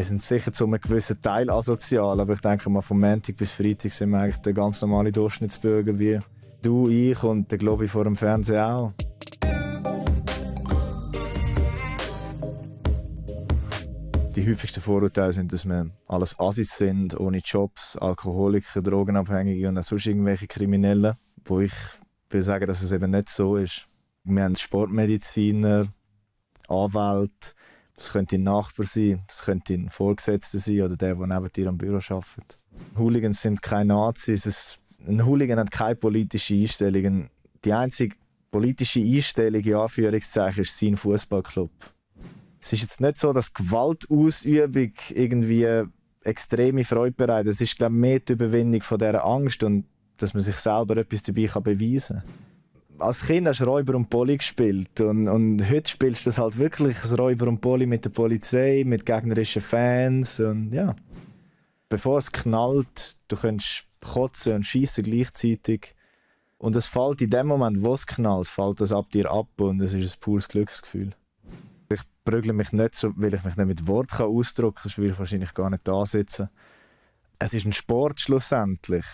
wir sind sicher zu einem gewissen Teil asozial, aber ich denke mal, vom Montag bis Freitag sind wir eigentlich der ganz normale Durchschnittsbürger wie du, ich und der Globi vor dem Fernseher auch. Die häufigsten Vorurteile sind, dass wir alles Assis sind, ohne Jobs, Alkoholiker, Drogenabhängige und auch sonst irgendwelche Kriminellen, wo ich will sagen, dass es eben nicht so ist. Wir haben Sportmediziner, Anwälte, es könnte ein Nachbar sein, es könnte ein Vorgesetzter sein oder der, der neben dir am Büro arbeitet. Hooligans sind keine Nazis. Es, ein Hooligan hat keine politische Einstellung. Die einzige politische Einstellung in Anführungszeichen ist sein Fußballclub. Es ist jetzt nicht so, dass Gewaltausübung irgendwie extreme Freude bereitet. Es ist glaube ich, mehr die Überwindung von dieser Angst und dass man sich selber etwas dabei beweisen kann als Kind hast du Räuber und Poli gespielt und, und heute spielst du das halt wirklich das Räuber und Poli mit der Polizei, mit gegnerischen Fans und ja. Bevor es knallt, du kannst kotzen und schießen gleichzeitig und es fällt in dem Moment, wo es knallt, fällt das ab dir ab und es ist ein pures Glücksgefühl. Ich prügle mich nicht so, weil ich mich nicht mit Wort ausdrücken kann, sonst würde ich wahrscheinlich gar nicht da sitzen es ist ein Sport schlussendlich.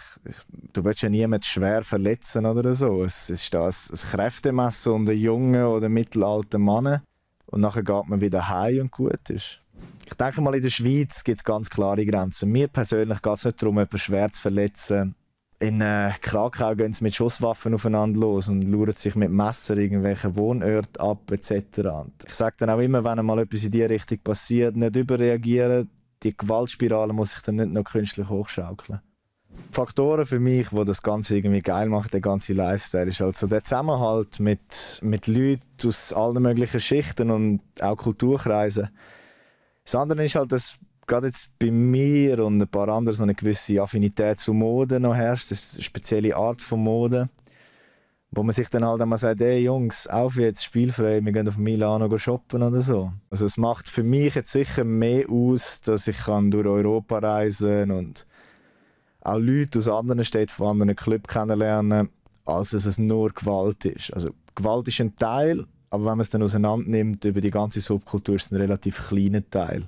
Du willst ja niemanden schwer verletzen oder so. Es ist das ein Kräftemessen unter jungen oder mittelalten Männern. Und nachher geht man wieder heim und gut ist. Ich denke mal, in der Schweiz gibt es ganz klare Grenzen. Mir persönlich geht es nicht darum, jemanden schwer zu verletzen. In äh, Krakau gehen sie mit Schusswaffen aufeinander los und lauern sich mit Messer irgendwelche Wohnörte ab etc. ich sage dann auch immer, wenn mal etwas in diese Richtung passiert, nicht überreagieren, die Gewaltspirale muss ich dann nicht noch künstlich hochschaukeln. Faktoren für mich, wo das Ganze irgendwie geil macht, der ganze Lifestyle, ist also der Zusammenhalt mit, mit Leuten aus allen möglichen Schichten und auch Kulturkreisen. Das andere ist halt, dass gerade jetzt bei mir und ein paar anderen so eine gewisse Affinität zu Mode noch herrscht, das ist eine spezielle Art von Mode wo man sich dann halt einmal sagt, hey Jungs, auf jetzt, spielfrei, wir gehen auf Milano shoppen oder so. Also es macht für mich jetzt sicher mehr aus, dass ich kann durch Europa reisen und auch Leute aus anderen Städten, von anderen Clubs kennenlernen, als dass es nur Gewalt ist. Also Gewalt ist ein Teil, aber wenn man es dann auseinander nimmt über die ganze Subkultur, ist es ein relativ kleiner Teil.